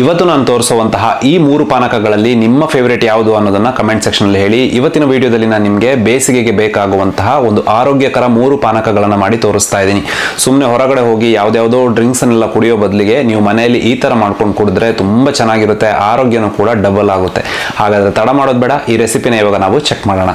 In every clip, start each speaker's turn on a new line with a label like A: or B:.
A: ಇವತ್ತು ನಾನು ತೋರಿಸುವಂತಹ ಈ ಮೂರು ಪಾನಕಗಳಲ್ಲಿ ನಿಮ್ಮ ಫೇವರೇಟ್ ಯಾವುದು ಅನ್ನೋದನ್ನ ಕಮೆಂಟ್ ಸೆಕ್ಷನಲ್ಲಿ ಹೇಳಿ ಇವತ್ತಿನ ವಿಡಿಯೋದಲ್ಲಿ ನಾನು ನಿಮಗೆ ಬೇಸಿಗೆಗೆ ಬೇಕಾಗುವಂತಹ ಒಂದು ಆರೋಗ್ಯಕರ ಮೂರು ಪಾನಕಗಳನ್ನು ಮಾಡಿ ತೋರಿಸ್ತಾ ಇದ್ದೀನಿ ಸುಮ್ಮನೆ ಹೊರಗಡೆ ಹೋಗಿ ಯಾವುದ್ಯಾವುದೋ ಡ್ರಿಂಕ್ಸ್ ಅನ್ನೆಲ್ಲ ಕುಡಿಯೋ ಬದಲಿಗೆ ನೀವು ಮನೆಯಲ್ಲಿ ಈ ಥರ ಮಾಡ್ಕೊಂಡು ಕುಡಿದ್ರೆ ತುಂಬ ಚೆನ್ನಾಗಿರುತ್ತೆ ಆರೋಗ್ಯನೂ ಕೂಡ ಡಬಲ್ ಆಗುತ್ತೆ ಹಾಗಾದರೆ ತಡ ಮಾಡೋದು ಬೇಡ ಈ ರೆಸಿಪಿನ ಇವಾಗ ನಾವು ಚೆಕ್ ಮಾಡೋಣ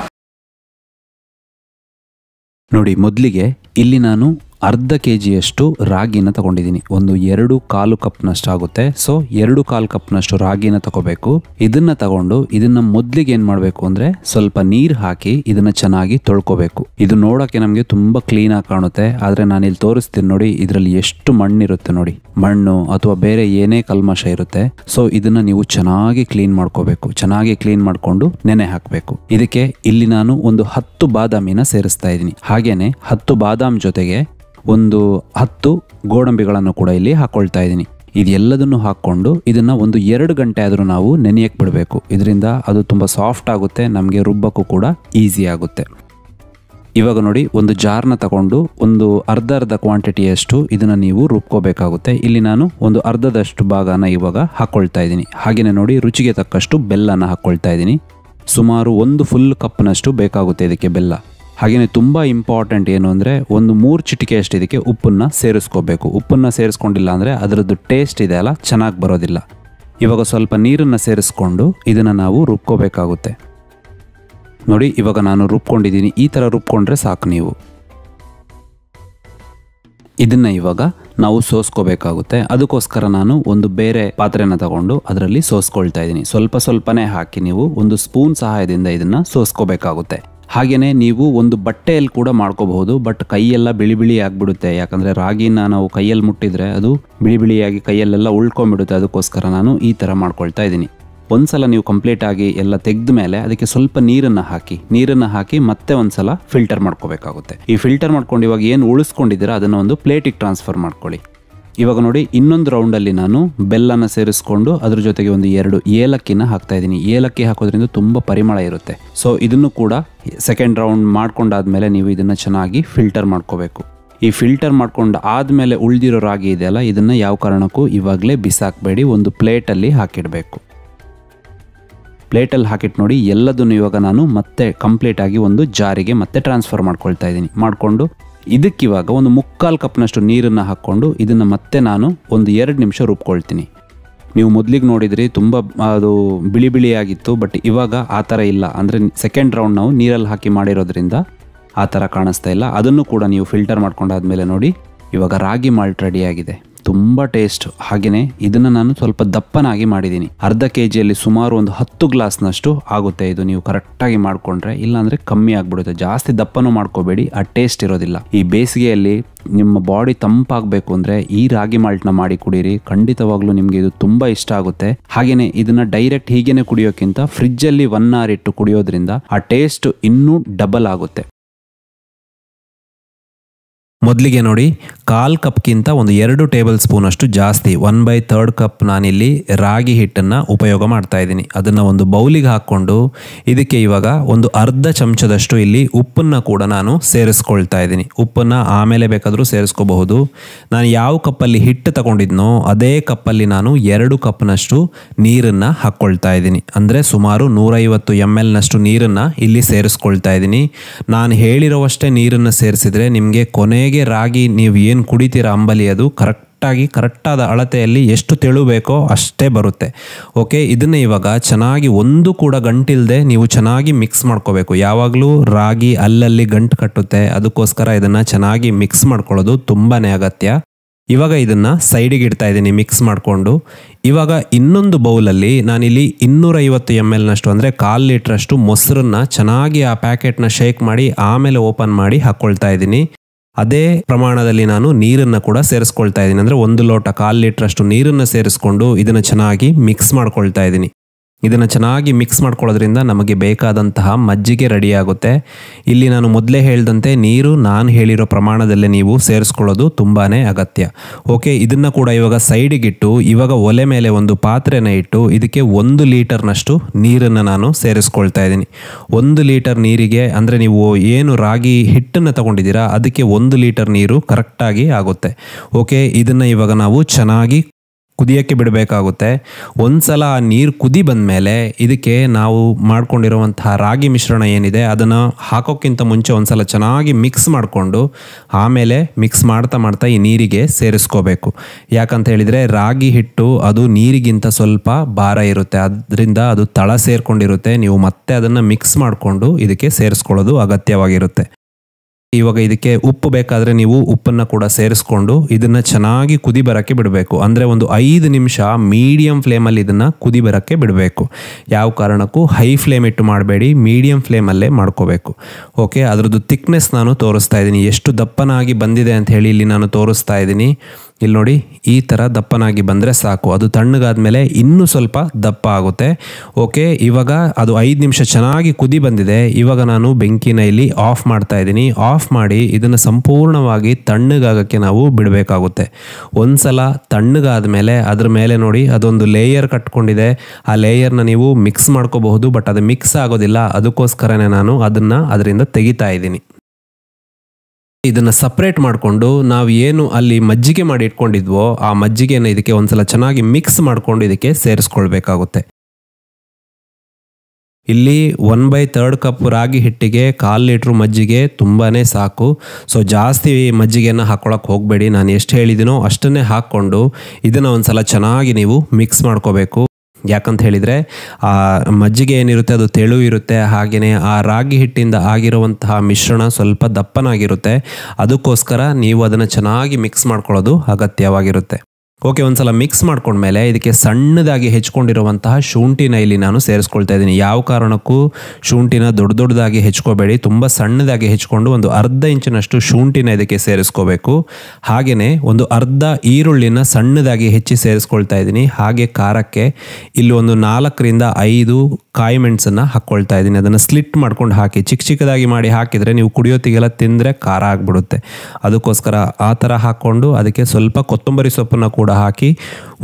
A: ನೋಡಿ ಮೊದಲಿಗೆ ಇಲ್ಲಿ ನಾನು ಅರ್ಧ ಕೆ ಜಿಯಷ್ಟು ರಾಗಿನ ತಗೊಂಡಿದ್ದೀನಿ ಒಂದು ಎರಡು ಕಾಲು ಕಪ್ನಷ್ಟು ಆಗುತ್ತೆ ಸೊ ಎರಡು ಕಾಲು ಕಪ್ನಷ್ಟು ರಾಗಿನ ತಗೋಬೇಕು ಇದನ್ನ ತಗೊಂಡು ಇದನ್ನ ಮೊದ್ಲಿಗೆ ಏನ್ ಮಾಡಬೇಕು ಅಂದ್ರೆ ಸ್ವಲ್ಪ ನೀರು ಹಾಕಿ ಇದನ್ನ ಚೆನ್ನಾಗಿ ತೊಳ್ಕೋಬೇಕು ಇದು ನೋಡಕ್ಕೆ ನಮಗೆ ತುಂಬಾ ಕ್ಲೀನ್ ಆಗಿ ಕಾಣುತ್ತೆ ಆದ್ರೆ ನಾನು ಇಲ್ಲಿ ತೋರಿಸ್ತೀನಿ ನೋಡಿ ಇದರಲ್ಲಿ ಎಷ್ಟು ಮಣ್ಣಿರುತ್ತೆ ನೋಡಿ ಮಣ್ಣು ಅಥವಾ ಬೇರೆ ಏನೇ ಕಲ್ಮಶ ಇರುತ್ತೆ ಸೊ ಇದನ್ನ ನೀವು ಚೆನ್ನಾಗಿ ಕ್ಲೀನ್ ಮಾಡ್ಕೋಬೇಕು ಚೆನ್ನಾಗಿ ಕ್ಲೀನ್ ಮಾಡ್ಕೊಂಡು ನೆನೆ ಹಾಕಬೇಕು ಇದಕ್ಕೆ ಇಲ್ಲಿ ನಾನು ಒಂದು ಹತ್ತು ಬಾದಾಮಿನ ಸೇರಿಸ್ತಾ ಇದ್ದೀನಿ ಹಾಗೇನೆ ಹತ್ತು ಬಾದಾಮ್ ಜೊತೆಗೆ ಒಂದು ಹತ್ತು ಗೋಡಂಬಿಗಳನ್ನು ಕೂಡ ಇಲ್ಲಿ ಹಾಕೊಳ್ತಾ ಇದ್ದೀನಿ ಇದೆಲ್ಲದನ್ನು ಹಾಕ್ಕೊಂಡು ಇದನ್ನು ಒಂದು ಎರಡು ಗಂಟೆ ಆದರೂ ನಾವು ನೆನೆಯಕ್ಕೆ ಬಿಡಬೇಕು ಇದರಿಂದ ಅದು ತುಂಬ ಸಾಫ್ಟ್ ಆಗುತ್ತೆ ನಮಗೆ ರುಬ್ಬಕ್ಕೂ ಕೂಡ ಈಸಿ ಆಗುತ್ತೆ ಇವಾಗ ನೋಡಿ ಒಂದು ಜಾರ್ನ ತಗೊಂಡು ಒಂದು ಅರ್ಧ ಅರ್ಧ ಕ್ವಾಂಟಿಟಿಯಷ್ಟು ಇದನ್ನು ನೀವು ರುಬ್ಕೋಬೇಕಾಗುತ್ತೆ ಇಲ್ಲಿ ನಾನು ಒಂದು ಅರ್ಧದಷ್ಟು ಭಾಗನ ಇವಾಗ ಹಾಕ್ಕೊಳ್ತಾ ಇದ್ದೀನಿ ಹಾಗೆಯೇ ನೋಡಿ ರುಚಿಗೆ ತಕ್ಕಷ್ಟು ಬೆಲ್ಲನ ಹಾಕ್ಕೊಳ್ತಾ ಇದ್ದೀನಿ ಸುಮಾರು ಒಂದು ಫುಲ್ ಕಪ್ನಷ್ಟು ಬೇಕಾಗುತ್ತೆ ಇದಕ್ಕೆ ಬೆಲ್ಲ ಹಾಗೆಯೇ ತುಂಬ ಇಂಪಾರ್ಟೆಂಟ್ ಏನು ಅಂದರೆ ಒಂದು ಮೂರು ಚಿಟಿಕೆ ಅಷ್ಟು ಇದಕ್ಕೆ ಉಪ್ಪನ್ನು ಸೇರಿಸ್ಕೋಬೇಕು ಉಪ್ಪನ್ನು ಸೇರಿಸ್ಕೊಂಡಿಲ್ಲ ಅಂದರೆ ಅದರದ್ದು ಟೇಸ್ಟ್ ಇದೆ ಅಲ್ಲ ಚೆನ್ನಾಗಿ ಬರೋದಿಲ್ಲ ಇವಾಗ ಸ್ವಲ್ಪ ನೀರನ್ನು ಸೇರಿಸ್ಕೊಂಡು ಇದನ್ನು ನಾವು ರುಬ್ಕೋಬೇಕಾಗುತ್ತೆ ನೋಡಿ ಇವಾಗ ನಾನು ರುಬ್ಕೊಂಡಿದ್ದೀನಿ ಈ ಥರ ರುಬ್ಕೊಂಡ್ರೆ ಸಾಕು ನೀವು ಇದನ್ನು ಇವಾಗ ನಾವು ಸೋಸ್ಕೋಬೇಕಾಗುತ್ತೆ ಅದಕ್ಕೋಸ್ಕರ ನಾನು ಒಂದು ಬೇರೆ ಪಾತ್ರೆನ ತಗೊಂಡು ಅದರಲ್ಲಿ ಸೋಸ್ಕೊಳ್ತಾ ಇದ್ದೀನಿ ಸ್ವಲ್ಪ ಸ್ವಲ್ಪನೇ ಹಾಕಿ ನೀವು ಒಂದು ಸ್ಪೂನ್ ಸಹಾಯದಿಂದ ಇದನ್ನು ಸೋಸ್ಕೋಬೇಕಾಗುತ್ತೆ ಹಾಗೆಯೇ ನೀವು ಒಂದು ಬಟ್ಟೆಯಲ್ಲಿ ಕೂಡ ಮಾಡ್ಕೋಬಹುದು ಬಟ್ ಕೈಯೆಲ್ಲ ಬಿಳಿ ಬಿಳಿ ಆಗಿಬಿಡುತ್ತೆ ಯಾಕಂದರೆ ರಾಗಿನ ನಾವು ಕೈಯಲ್ಲಿ ಮುಟ್ಟಿದರೆ ಅದು ಬಿಳಿ ಬಿಳಿಯಾಗಿ ಕೈಯಲ್ಲೆಲ್ಲ ಉಳ್ಕೊಂಬಿಡುತ್ತೆ ಅದಕ್ಕೋಸ್ಕರ ನಾನು ಈ ಥರ ಮಾಡ್ಕೊಳ್ತಾ ಇದ್ದೀನಿ ಒಂದ್ಸಲ ನೀವು ನೀವು ಕಂಪ್ಲೀಟಾಗಿ ಎಲ್ಲ ತೆಗೆದ ಮೇಲೆ ಅದಕ್ಕೆ ಸ್ವಲ್ಪ ನೀರನ್ನು ಹಾಕಿ ನೀರನ್ನು ಹಾಕಿ ಮತ್ತೆ ಒಂದ್ಸಲ ಫಿಲ್ಟರ್ ಮಾಡ್ಕೋಬೇಕಾಗುತ್ತೆ ಈ ಫಿಲ್ಟರ್ ಮಾಡ್ಕೊಂಡು ಇವಾಗ ಏನು ಉಳಿಸ್ಕೊಂಡಿದ್ದೀರಾ ಅದನ್ನು ಒಂದು ಪ್ಲೇಟಿಗೆ ಟ್ರಾನ್ಸ್ಫರ್ ಮಾಡ್ಕೊಳ್ಳಿ ಇವಾಗ ನೋಡಿ ಇನ್ನೊಂದು ರೌಂಡಲ್ಲಿ ನಾನು ಬೆಲ್ಲನ ಸೇರಿಸ್ಕೊಂಡು ಅದ್ರ ಜೊತೆಗೆ ಒಂದು ಎರಡು ಏಲಕ್ಕಿನ ಹಾಕ್ತಾ ಇದ್ದೀನಿ ಏಲಕ್ಕಿ ಹಾಕೋದ್ರಿಂದ ತುಂಬ ಪರಿಮಳ ಇರುತ್ತೆ ಸೊ ಇದನ್ನು ಕೂಡ ಸೆಕೆಂಡ್ ರೌಂಡ್ ಮಾಡ್ಕೊಂಡಾದ್ಮೇಲೆ ನೀವು ಇದನ್ನು ಚೆನ್ನಾಗಿ ಫಿಲ್ಟರ್ ಮಾಡ್ಕೋಬೇಕು ಈ ಫಿಲ್ಟರ್ ಮಾಡ್ಕೊಂಡು ಆದ್ಮೇಲೆ ಉಳಿದಿರೋ ರಾಗಿ ಇದೆಯಲ್ಲ ಇದನ್ನು ಯಾವ ಕಾರಣಕ್ಕೂ ಇವಾಗಲೇ ಬಿಸಾಕಬೇಡಿ ಒಂದು ಪ್ಲೇಟಲ್ಲಿ ಹಾಕಿಡಬೇಕು ಪ್ಲೇಟಲ್ಲಿ ಹಾಕಿಟ್ಟು ನೋಡಿ ಎಲ್ಲದನ್ನು ಇವಾಗ ನಾನು ಮತ್ತೆ ಕಂಪ್ಲೀಟಾಗಿ ಒಂದು ಜಾರಿಗೆ ಮತ್ತೆ ಟ್ರಾನ್ಸ್ಫರ್ ಮಾಡ್ಕೊಳ್ತಾ ಇದ್ದೀನಿ ಮಾಡಿಕೊಂಡು ಇದಕ್ಕಿವಾಗ ಒಂದು ಮುಕ್ಕಾಲು ಕಪ್ನಷ್ಟು ನೀರನ್ನು ಹಾಕ್ಕೊಂಡು ಇದನ್ನು ಮತ್ತೆ ನಾನು ಒಂದು ಎರಡು ನಿಮಿಷ ರುಬ್ಕೊಳ್ತೀನಿ ನೀವು ಮೊದಲಿಗೆ ನೋಡಿದ್ರಿ ತುಂಬ ಅದು ಬಿಳಿ ಬಿಳಿಯಾಗಿತ್ತು ಬಟ್ ಇವಾಗ ಆ ಥರ ಇಲ್ಲ ಅಂದರೆ ಸೆಕೆಂಡ್ ರೌಂಡ್ ನಾವು ನೀರಲ್ಲಿ ಹಾಕಿ ಮಾಡಿರೋದ್ರಿಂದ ಆ ಥರ ಕಾಣಿಸ್ತಾ ಇಲ್ಲ ಅದನ್ನು ಕೂಡ ನೀವು ಫಿಲ್ಟರ್ ಮಾಡ್ಕೊಂಡಾದ್ಮೇಲೆ ನೋಡಿ ಇವಾಗ ರಾಗಿ ಮಾಲ್ಟ್ ರೆಡಿಯಾಗಿದೆ ತುಂಬ ಟೇಸ್ಟ್ ಹಾಗೆಯೇ ಇದನ್ನ ನಾನು ಸ್ವಲ್ಪ ದಪ್ಪನಾಗಿ ಮಾಡಿದ್ದೀನಿ ಅರ್ಧ ಕೆ ಜಿಯಲ್ಲಿ ಸುಮಾರು ಒಂದು ಹತ್ತು ಗ್ಲಾಸ್ನಷ್ಟು ಆಗುತ್ತೆ ಇದು ನೀವು ಕರೆಕ್ಟಾಗಿ ಮಾಡಿಕೊಂಡ್ರೆ ಇಲ್ಲಾಂದ್ರೆ ಕಮ್ಮಿ ಆಗಿಬಿಡುತ್ತೆ ಜಾಸ್ತಿ ದಪ್ಪನೂ ಮಾಡ್ಕೋಬೇಡಿ ಆ ಟೇಸ್ಟ್ ಇರೋದಿಲ್ಲ ಈ ಬೇಸಿಗೆಯಲ್ಲಿ ನಿಮ್ಮ ಬಾಡಿ ತಂಪಾಗಬೇಕು ಅಂದರೆ ಈ ರಾಗಿ ಮಾಲ್ಟ್ನ ಮಾಡಿ ಕುಡೀರಿ ಖಂಡಿತವಾಗ್ಲೂ ನಿಮಗೆ ಇದು ತುಂಬಾ ಇಷ್ಟ ಆಗುತ್ತೆ ಹಾಗೇನೆ ಇದನ್ನ ಡೈರೆಕ್ಟ್ ಹೀಗೇನೆ ಕುಡಿಯೋಕ್ಕಿಂತ ಫ್ರಿಜ್ಜಲ್ಲಿ ಒನ್ ಅವರ್ ಇಟ್ಟು ಕುಡಿಯೋದ್ರಿಂದ ಆ ಟೇಸ್ಟ್ ಇನ್ನೂ ಡಬಲ್ ಆಗುತ್ತೆ ಮೊದಲಿಗೆ ನೋಡಿ ಕಾಲು ಕಪ್ಗಿಂತ ಒಂದು ಎರಡು ಟೇಬಲ್ ಸ್ಪೂನಷ್ಟು ಜಾಸ್ತಿ ಒನ್ ಬೈ ತರ್ಡ್ ಕಪ್ ನಾನಿಲ್ಲಿ ರಾಗಿ ಹಿಟ್ಟನ್ನು ಉಪಯೋಗ ಮಾಡ್ತಾ ಇದ್ದೀನಿ ಅದನ್ನು ಒಂದು ಬೌಲಿಗೆ ಹಾಕ್ಕೊಂಡು ಇದಕ್ಕೆ ಇವಾಗ ಒಂದು ಅರ್ಧ ಚಮಚದಷ್ಟು ಇಲ್ಲಿ ಉಪ್ಪನ್ನು ಕೂಡ ನಾನು ಸೇರಿಸ್ಕೊಳ್ತಾ ಇದ್ದೀನಿ ಉಪ್ಪನ್ನು ಆಮೇಲೆ ಬೇಕಾದರೂ ಸೇರಿಸ್ಕೋಬಹುದು ನಾನು ಯಾವ ಕಪ್ಪಲ್ಲಿ ಹಿಟ್ಟು ತಗೊಂಡಿದ್ನೋ ಅದೇ ಕಪ್ಪಲ್ಲಿ ನಾನು ಎರಡು ಕಪ್ನಷ್ಟು ನೀರನ್ನು ಹಾಕ್ಕೊಳ್ತಾ ಇದ್ದೀನಿ ಅಂದರೆ ಸುಮಾರು ನೂರೈವತ್ತು ಎಮ್ ಎಲ್ನಷ್ಟು ನೀರನ್ನು ಇಲ್ಲಿ ಸೇರಿಸ್ಕೊಳ್ತಾ ಇದ್ದೀನಿ ನಾನು ಹೇಳಿರೋವಷ್ಟೇ ನೀರನ್ನು ಸೇರಿಸಿದರೆ ನಿಮಗೆ ಕೊನೆ ರಾಗಿ ನೀವು ಏನು ಕುಡಿತೀರ ಅಂಬಲಿ ಅದು ಕರೆಕ್ಟ್ ಕರೆಕ್ಟಾಗಿ ಕರೆಕ್ಟಾದ ಅಳತೆಯಲ್ಲಿ ಎಷ್ಟು ತೆಳು ಬೇಕೋ ಅಷ್ಟೇ ಬರುತ್ತೆ ಓಕೆ ಇದನ್ನು ಇವಾಗ ಚೆನ್ನಾಗಿ ಒಂದು ಕೂಡ ಗಂಟಿಲ್ಲದೆ ನೀವು ಚೆನ್ನಾಗಿ ಮಿಕ್ಸ್ ಮಾಡ್ಕೋಬೇಕು ಯಾವಾಗಲೂ ರಾಗಿ ಅಲ್ಲಲ್ಲಿ ಗಂಟು ಕಟ್ಟುತ್ತೆ ಅದಕ್ಕೋಸ್ಕರ ಇದನ್ನು ಚೆನ್ನಾಗಿ ಮಿಕ್ಸ್ ಮಾಡ್ಕೊಳ್ಳೋದು ತುಂಬಾ ಅಗತ್ಯ ಇವಾಗ ಇದನ್ನು ಸೈಡಿಗೆ ಇಡ್ತಾ ಇದ್ದೀನಿ ಮಿಕ್ಸ್ ಮಾಡಿಕೊಂಡು ಇವಾಗ ಇನ್ನೊಂದು ಬೌಲಲ್ಲಿ ನಾನಿಲ್ಲಿ ಇನ್ನೂರೈವತ್ತು ಎಮ್ ಎಲ್ನಷ್ಟು ಅಂದರೆ ಕಾಲು ಲೀಟ್ರಷ್ಟು ಮೊಸರನ್ನ ಚೆನ್ನಾಗಿ ಆ ಪ್ಯಾಕೆಟ್ನ ಶೇಕ್ ಮಾಡಿ ಆಮೇಲೆ ಓಪನ್ ಮಾಡಿ ಹಾಕ್ಕೊಳ್ತಾ ಇದ್ದೀನಿ ಅದೇ ಪ್ರಮಾಣದಲ್ಲಿ ನಾನು ನೀರನ್ನು ಕೂಡ ಸೇರಿಸ್ಕೊಳ್ತಾ ಇದ್ದೀನಿ ಅಂದರೆ ಒಂದು ಲೋಟ ಕಾಲು ಲೀಟ್ರಷ್ಟು ನೀರನ್ನು ಸೇರಿಸ್ಕೊಂಡು ಇದನ್ನು ಚೆನ್ನಾಗಿ ಮಿಕ್ಸ್ ಮಾಡ್ಕೊಳ್ತಾ ಇದ್ದೀನಿ ಇದನ್ನು ಚೆನ್ನಾಗಿ ಮಿಕ್ಸ್ ಮಾಡ್ಕೊಳ್ಳೋದ್ರಿಂದ ನಮಗೆ ಬೇಕಾದಂತಹ ಮಜ್ಜಿಗೆ ರೆಡಿಯಾಗುತ್ತೆ ಇಲ್ಲಿ ನಾನು ಮೊದಲೇ ಹೇಳಿದಂತೆ ನೀರು ನಾನು ಹೇಳಿರೋ ಪ್ರಮಾಣದಲ್ಲೇ ನೀವು ಸೇರಿಸ್ಕೊಳ್ಳೋದು ತುಂಬಾ ಅಗತ್ಯ ಓಕೆ ಇದನ್ನು ಕೂಡ ಇವಾಗ ಸೈಡಿಗಿಟ್ಟು ಇವಾಗ ಒಲೆ ಮೇಲೆ ಒಂದು ಪಾತ್ರೆನ ಇಟ್ಟು ಇದಕ್ಕೆ ಒಂದು ಲೀಟರ್ನಷ್ಟು ನೀರನ್ನು ನಾನು ಸೇರಿಸ್ಕೊಳ್ತಾ ಇದ್ದೀನಿ ಒಂದು ಲೀಟರ್ ನೀರಿಗೆ ಅಂದರೆ ನೀವು ಏನು ರಾಗಿ ಹಿಟ್ಟನ್ನು ತಗೊಂಡಿದ್ದೀರಾ ಅದಕ್ಕೆ ಒಂದು ಲೀಟರ್ ನೀರು ಕರೆಕ್ಟಾಗಿ ಆಗುತ್ತೆ ಓಕೆ ಇದನ್ನು ಇವಾಗ ನಾವು ಚೆನ್ನಾಗಿ ಕುದಿಯೋಕ್ಕೆ ಬಿಡಬೇಕಾಗುತ್ತೆ ಒಂದು ಸಲ ಆ ನೀರು ಕುದಿ ಬಂದಮೇಲೆ ಇದಕ್ಕೆ ನಾವು ಮಾಡ್ಕೊಂಡಿರುವಂತಹ ರಾಗಿ ಮಿಶ್ರಣ ಏನಿದೆ ಅದನ್ನು ಹಾಕೋಕ್ಕಿಂತ ಮುಂಚೆ ಒಂದು ಸಲ ಚೆನ್ನಾಗಿ ಮಿಕ್ಸ್ ಮಾಡಿಕೊಂಡು ಆಮೇಲೆ ಮಿಕ್ಸ್ ಮಾಡ್ತಾ ಮಾಡ್ತಾ ಈ ನೀರಿಗೆ ಸೇರಿಸ್ಕೋಬೇಕು ಯಾಕಂತ ಹೇಳಿದರೆ ರಾಗಿ ಹಿಟ್ಟು ಅದು ನೀರಿಗಿಂತ ಸ್ವಲ್ಪ ಭಾರ ಇರುತ್ತೆ ಅದರಿಂದ ಅದು ತಳ ಸೇರಿಕೊಂಡಿರುತ್ತೆ ನೀವು ಮತ್ತೆ ಅದನ್ನು ಮಿಕ್ಸ್ ಮಾಡಿಕೊಂಡು ಇದಕ್ಕೆ ಸೇರಿಸ್ಕೊಳ್ಳೋದು ಅಗತ್ಯವಾಗಿರುತ್ತೆ ಇವಾಗ ಇದಕ್ಕೆ ಉಪ್ಪು ಬೇಕಾದರೆ ನೀವು ಉಪ್ಪನ್ನು ಕೂಡ ಸೇರಿಸ್ಕೊಂಡು ಇದನ್ನು ಚೆನ್ನಾಗಿ ಕುದಿ ಬರೋಕ್ಕೆ ಬಿಡಬೇಕು ಅಂದರೆ ಒಂದು ಐದು ನಿಮಿಷ ಮೀಡಿಯಂ ಫ್ಲೇಮಲ್ಲಿ ಇದನ್ನು ಕುದಿ ಬರೋಕ್ಕೆ ಬಿಡಬೇಕು ಯಾವ ಕಾರಣಕ್ಕೂ ಹೈ ಫ್ಲೇಮ್ ಇಟ್ಟು ಮಾಡಬೇಡಿ ಮೀಡಿಯಂ ಫ್ಲೇಮಲ್ಲೇ ಮಾಡ್ಕೋಬೇಕು ಓಕೆ ಅದರದ್ದು ಥಿಕ್ನೆಸ್ ನಾನು ತೋರಿಸ್ತಾ ಇದ್ದೀನಿ ಎಷ್ಟು ದಪ್ಪನಾಗಿ ಬಂದಿದೆ ಅಂತ ಹೇಳಿ ಇಲ್ಲಿ ನಾನು ತೋರಿಸ್ತಾ ಇದ್ದೀನಿ ಇಲ್ಲಿ ನೋಡಿ ಈ ಥರ ದಪ್ಪನಾಗಿ ಬಂದರೆ ಸಾಕು ಅದು ತಣ್ಣಗಾದ ಮೇಲೆ ಇನ್ನೂ ಸ್ವಲ್ಪ ದಪ್ಪ ಆಗುತ್ತೆ ಓಕೆ ಇವಾಗ ಅದು ಐದು ನಿಮಿಷ ಚೆನ್ನಾಗಿ ಕುದಿ ಬಂದಿದೆ ಇವಾಗ ನಾನು ಬೆಂಕಿನ ಇಲ್ಲಿ ಆಫ್ ಮಾಡ್ತಾ ಇದ್ದೀನಿ ಆಫ್ ಮಾಡಿ ಇದನ್ನು ಸಂಪೂರ್ಣವಾಗಿ ತಣ್ಣಗಾಗೋಕ್ಕೆ ನಾವು ಬಿಡಬೇಕಾಗುತ್ತೆ ಒಂದು ಸಲ ತಣ್ಣಗಾದ ಮೇಲೆ ಅದ್ರ ಮೇಲೆ ನೋಡಿ ಅದೊಂದು ಲೇಯರ್ ಕಟ್ಕೊಂಡಿದೆ ಆ ಲೇಯರ್ನ ನೀವು ಮಿಕ್ಸ್ ಮಾಡ್ಕೋಬಹುದು ಬಟ್ ಅದು ಮಿಕ್ಸ್ ಆಗೋದಿಲ್ಲ ಅದಕ್ಕೋಸ್ಕರನೇ ನಾನು ಅದನ್ನು ಅದರಿಂದ ತೆಗಿತಾ ಇದ್ದೀನಿ ಇದನ್ನು ಸಪ್ರೇಟ್ ಮಾಡಿಕೊಂಡು ನಾವು ಏನು ಅಲ್ಲಿ ಮಜ್ಜಿಗೆ ಮಾಡಿ ಇಟ್ಕೊಂಡಿದ್ವೋ ಆ ಮಜ್ಜಿಗೆಯನ್ನು ಇದಕ್ಕೆ ಒಂದ್ಸಲ ಚೆನ್ನಾಗಿ ಮಿಕ್ಸ್ ಮಾಡಿಕೊಂಡು ಇದಕ್ಕೆ ಸೇರಿಸ್ಕೊಳ್ಬೇಕಾಗುತ್ತೆ ಇಲ್ಲಿ ಒನ್ ಬೈ ತರ್ಡ್ ಕಪ್ ರಾಗಿ ಹಿಟ್ಟಿಗೆ ಕಾಲು ಲೀಟ್ರ್ ಮಜ್ಜಿಗೆ ತುಂಬಾ ಸಾಕು ಸೊ ಜಾಸ್ತಿ ಮಜ್ಜಿಗೆಯನ್ನು ಹಾಕೊಳಕ್ಕೆ ಹೋಗಬೇಡಿ ನಾನು ಎಷ್ಟು ಹೇಳಿದ್ದೀನೋ ಅಷ್ಟನ್ನೇ ಹಾಕ್ಕೊಂಡು ಇದನ್ನು ಒಂದು ಸಲ ಚೆನ್ನಾಗಿ ನೀವು ಮಿಕ್ಸ್ ಮಾಡ್ಕೋಬೇಕು ಯಾಕಂತ ಹೇಳಿದರೆ ಆ ಮಜ್ಜಿಗೆ ಏನಿರುತ್ತೆ ಅದು ತೆಳು ಇರುತ್ತೆ ಹಾಗೆಯೇ ಆ ರಾಗಿ ಹಿಟ್ಟಿಂದ ಆಗಿರುವಂತಹ ಮಿಶ್ರಣ ಸ್ವಲ್ಪ ದಪ್ಪನಾಗಿರುತ್ತೆ ಅದಕ್ಕೋಸ್ಕರ ನೀವು ಅದನ್ನು ಚೆನ್ನಾಗಿ ಮಿಕ್ಸ್ ಮಾಡ್ಕೊಳ್ಳೋದು ಅಗತ್ಯವಾಗಿರುತ್ತೆ ಓಕೆ ಒಂದು ಸಲ ಮಿಕ್ಸ್ ಮಾಡ್ಕೊಂಡ್ಮೇಲೆ ಇದಕ್ಕೆ ಸಣ್ಣದಾಗಿ ಹೆಚ್ಕೊಂಡಿರುವಂತಹ ಶುಂಠಿನ ಇಲ್ಲಿ ನಾನು ಸೇರಿಸ್ಕೊಳ್ತಾ ಇದ್ದೀನಿ ಯಾವ ಕಾರಣಕ್ಕೂ ಶುಂಠಿನ ದೊಡ್ಡ ದೊಡ್ಡದಾಗಿ ಹೆಚ್ಕೋಬೇಡಿ ತುಂಬ ಸಣ್ಣದಾಗಿ ಹೆಚ್ಕೊಂಡು ಒಂದು ಅರ್ಧ ಇಂಚಿನಷ್ಟು ಶುಂಠಿನ ಇದಕ್ಕೆ ಸೇರಿಸ್ಕೋಬೇಕು ಹಾಗೆಯೇ ಒಂದು ಅರ್ಧ ಈರುಳ್ಳಿನ ಸಣ್ಣದಾಗಿ ಹೆಚ್ಚಿ ಸೇರಿಸ್ಕೊಳ್ತಾ ಇದ್ದೀನಿ ಹಾಗೆ ಖಾರಕ್ಕೆ ಇಲ್ಲಿ ಒಂದು ನಾಲ್ಕರಿಂದ ಐದು ಕಾಯಿ ಮೆಣಸನ್ನು ಹಾಕ್ಕೊಳ್ತಾ ಇದ್ದೀನಿ ಅದನ್ನು ಸ್ಲಿಟ್ ಮಾಡ್ಕೊಂಡು ಹಾಕಿ ಚಿಕ್ಕ ಚಿಕ್ಕದಾಗಿ ಮಾಡಿ ಹಾಕಿದರೆ ನೀವು ಕುಡಿಯೋತಿಗೆಲ್ಲ ತಿಂದರೆ ಖಾರ ಆಗಿಬಿಡುತ್ತೆ ಅದಕ್ಕೋಸ್ಕರ ಆ ಥರ ಹಾಕ್ಕೊಂಡು ಅದಕ್ಕೆ ಸ್ವಲ್ಪ ಕೊತ್ತಂಬರಿ ಸೊಪ್ಪನ್ನು ಕೂಡ ಹಾಕಿ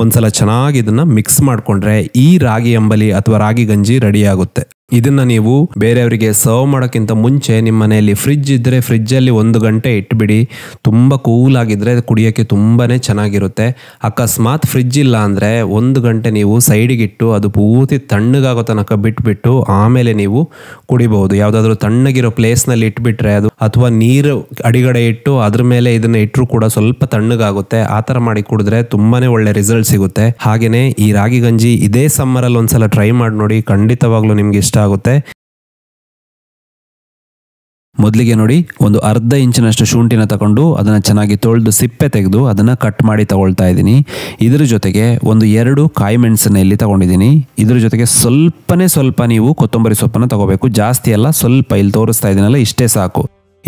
A: ಒಂದು ಸಲ ಚೆನ್ನಾಗಿ ಇದನ್ನು ಮಿಕ್ಸ್ ಮಾಡಿಕೊಂಡ್ರೆ ಈ ರಾಗಿ ಅಂಬಲಿ ಅಥವಾ ರಾಗಿ ಗಂಜಿ ರೆಡಿಯಾಗುತ್ತೆ ಇದನ್ನ ನೀವು ಬೇರೆಯವರಿಗೆ ಸರ್ವ್ ಮಾಡೋಕ್ಕಿಂತ ಮುಂಚೆ ನಿಮ್ಮ ಮನೆಯಲ್ಲಿ ಫ್ರಿಜ್ ಇದ್ದರೆ ಫ್ರಿಜ್ಜಲ್ಲಿ ಒಂದು ಗಂಟೆ ಇಟ್ಬಿಡಿ ತುಂಬ ಕೂಲ್ ಆಗಿದ್ರೆ ಕುಡಿಯೋಕ್ಕೆ ತುಂಬಾ ಚೆನ್ನಾಗಿರುತ್ತೆ ಅಕಸ್ಮಾತ್ ಫ್ರಿಜ್ ಇಲ್ಲ ಅಂದರೆ ಒಂದು ಗಂಟೆ ನೀವು ಸೈಡಿಗಿಟ್ಟು ಅದು ಪೂರ್ತಿ ತಣ್ಣಗಾಗೋ ತನಕ ಬಿಟ್ಬಿಟ್ಟು ಆಮೇಲೆ ನೀವು ಕುಡಿಬಹುದು ಯಾವುದಾದ್ರೂ ತಣ್ಣಗಿರೋ ಪ್ಲೇಸ್ನಲ್ಲಿ ಇಟ್ಬಿಟ್ರೆ ಅದು ಅಥವಾ ನೀರು ಅಡಿಗಡೆ ಇಟ್ಟು ಅದ್ರ ಮೇಲೆ ಇದನ್ನ ಇಟ್ಟರು ಕೂಡ ಸ್ವಲ್ಪ ತಣ್ಣಗಾಗುತ್ತೆ ಆ ಥರ ಮಾಡಿ ಕುಡಿದ್ರೆ ತುಂಬಾ ಒಳ್ಳೆ ರಿಸಲ್ಟ್ ಸಿಗುತ್ತೆ ಹಾಗೆಯೇ ಈ ರಾಗಿ ಗಂಜಿ ಇದೇ ಸಮ್ಮರಲ್ಲಿ ಒಂದ್ಸಲ ಟ್ರೈ ಮಾಡಿ ನೋಡಿ ಖಂಡಿತವಾಗ್ಲೂ ನಿಮ್ಗೆ ಇಷ್ಟ ಆಗುತ್ತೆ ಮೊದಲಿಗೆ ನೋಡಿ ಒಂದು ಅರ್ಧ ಇಂಚಿನಷ್ಟು ಶುಂಠಿನ ತಗೊಂಡು ಅದನ್ನು ಚೆನ್ನಾಗಿ ತೊಳೆದು ಸಿಪ್ಪೆ ತೆಗೆದು ಅದನ್ನು ಕಟ್ ಮಾಡಿ ತಗೊಳ್ತಾ ಇದ್ದೀನಿ ಇದರ ಜೊತೆಗೆ ಒಂದು ಎರಡು ಕಾಯಿ ಮೆಣಸನ್ನ ಇಲ್ಲಿ ತಗೊಂಡಿದ್ದೀನಿ ಇದರ ಜೊತೆಗೆ ಸ್ವಲ್ಪನೇ ಸ್ವಲ್ಪ ನೀವು ಕೊತ್ತಂಬರಿ ಸೊಪ್ಪನ್ನು ತಗೋಬೇಕು ಜಾಸ್ತಿ ಅಲ್ಲ ಸ್ವಲ್ಪ ಇಲ್ಲಿ ತೋರಿಸ್ತಾ ಇದ್ದೀನಲ್ಲ ಇಷ್ಟೇ ಸಾಕು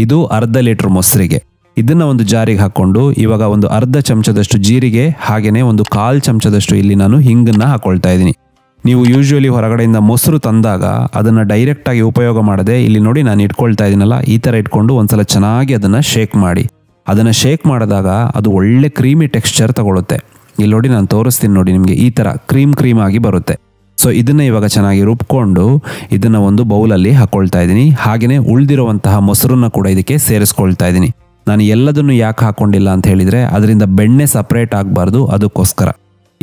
A: ಇದು ಅರ್ಧ ಲೀಟರ್ ಮೊಸರಿಗೆ ಇದನ್ನು ಒಂದು ಜಾರಿಗೆ ಹಾಕ್ಕೊಂಡು ಇವಾಗ ಒಂದು ಅರ್ಧ ಚಮಚದಷ್ಟು ಜೀರಿಗೆ ಹಾಗೆಯೇ ಒಂದು ಕಾಲು ಚಮಚದಷ್ಟು ಇಲ್ಲಿ ನಾನು ಹಿಂಗನ್ನು ಹಾಕೊಳ್ತಾ ಇದ್ದೀನಿ ನೀವು ಯೂಶ್ವಲಿ ಹೊರಗಡೆಯಿಂದ ಮೊಸರು ತಂದಾಗ ಅದನ್ನು ಡೈರೆಕ್ಟಾಗಿ ಉಪಯೋಗ ಮಾಡದೆ ಇಲ್ಲಿ ನೋಡಿ ನಾನು ಇಟ್ಕೊಳ್ತಾ ಇದ್ದೀನಲ್ಲ ಈ ಥರ ಇಟ್ಕೊಂಡು ಒಂದ್ಸಲ ಚೆನ್ನಾಗಿ ಅದನ್ನು ಶೇಕ್ ಮಾಡಿ ಅದನ್ನು ಶೇಕ್ ಮಾಡಿದಾಗ ಅದು ಒಳ್ಳೆ ಕ್ರೀಮಿ ಟೆಕ್ಸ್ಚರ್ ತಗೊಳುತ್ತೆ ಇಲ್ಲಿ ನೋಡಿ ನಾನು ತೋರಿಸ್ತೀನಿ ನೋಡಿ ನಿಮಗೆ ಈ ಥರ ಕ್ರೀಮ್ ಕ್ರೀಮ್ ಆಗಿ ಬರುತ್ತೆ ಸೊ ಇದನ್ನು ಇವಾಗ ಚೆನ್ನಾಗಿ ರುಬ್ಕೊಂಡು ಇದನ್ನು ಒಂದು ಬೌಲಲ್ಲಿ ಹಾಕ್ಕೊಳ್ತಾ ಇದ್ದೀನಿ ಹಾಗೆಯೇ ಉಳಿದಿರುವಂತಹ ಮೊಸರನ್ನು ಕೂಡ ಇದಕ್ಕೆ ಸೇರಿಸ್ಕೊಳ್ತಾ ಇದ್ದೀನಿ ನಾನು ಎಲ್ಲದನ್ನು ಯಾಕೆ ಹಾಕ್ಕೊಂಡಿಲ್ಲ ಅಂತ ಹೇಳಿದರೆ ಅದರಿಂದ ಬೆಣ್ಣೆ ಸಪ್ರೇಟ್ ಆಗಬಾರ್ದು ಅದಕ್ಕೋಸ್ಕರ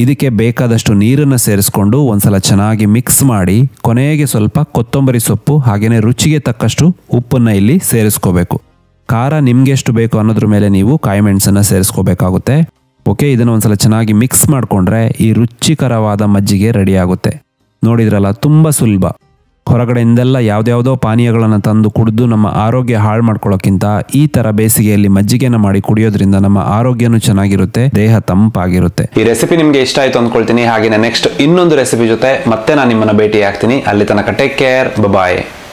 A: ಇದಕ್ಕೆ ಬೇಕಾದಷ್ಟು ನೀರನ್ನು ಸೇರಿಸ್ಕೊಂಡು ಒಂದ್ಸಲ ಚೆನ್ನಾಗಿ ಮಿಕ್ಸ್ ಮಾಡಿ ಕೊನೆಗೆ ಸ್ವಲ್ಪ ಕೊತ್ತಂಬರಿ ಸೊಪ್ಪು ಹಾಗೇನೆ ರುಚಿಗೆ ತಕ್ಕಷ್ಟು ಉಪ್ಪನ್ನು ಇಲ್ಲಿ ಸೇರಿಸ್ಕೋಬೇಕು ಖಾರ ನಿಮ್ಗೆ ಎಷ್ಟು ಬೇಕು ಅನ್ನೋದ್ರ ಮೇಲೆ ನೀವು ಕಾಯಿ ಸೇರಿಸ್ಕೋಬೇಕಾಗುತ್ತೆ ಓಕೆ ಇದನ್ನು ಒಂದ್ಸಲ ಚೆನ್ನಾಗಿ ಮಿಕ್ಸ್ ಮಾಡಿಕೊಂಡ್ರೆ ಈ ರುಚಿಕರವಾದ ಮಜ್ಜಿಗೆ ರೆಡಿ ಆಗುತ್ತೆ ನೋಡಿದ್ರಲ್ಲ ತುಂಬ ಸುಲಭ ಹೊರಗಡೆಯಿಂದೆಲ್ಲ ಯಾವುದ್ಯಾವುದೋ ಪಾನೀಯಗಳನ್ನು ತಂದು ಕುಡಿದು ನಮ್ಮ ಆರೋಗ್ಯ ಹಾಳು ಮಾಡ್ಕೊಳ್ಳೋಕ್ಕಿಂತ ಈ ಥರ ಬೇಸಿಗೆಯಲ್ಲಿ ಮಜ್ಜಿಗೆಯನ್ನು ಮಾಡಿ ಕುಡಿಯೋದ್ರಿಂದ ನಮ್ಮ ಆರೋಗ್ಯನೂ ಚೆನ್ನಾಗಿರುತ್ತೆ ದೇಹ ತಂಪಾಗಿರುತ್ತೆ ಈ ರೆಸಿಪಿ ನಿಮಗೆ ಇಷ್ಟ ಆಯ್ತು ಅಂದ್ಕೊಳ್ತೀನಿ ಹಾಗೆ ನೆಕ್ಸ್ಟ್ ಇನ್ನೊಂದು ರೆಸಿಪಿ ಜೊತೆ ಮತ್ತೆ ನಾನು ನಿಮ್ಮನ್ನು ಭೇಟಿ ಆಗ್ತೀನಿ ಅಲ್ಲಿ ತನಕ ಟೇಕ್ ಕೇರ್ ಬಾಯ್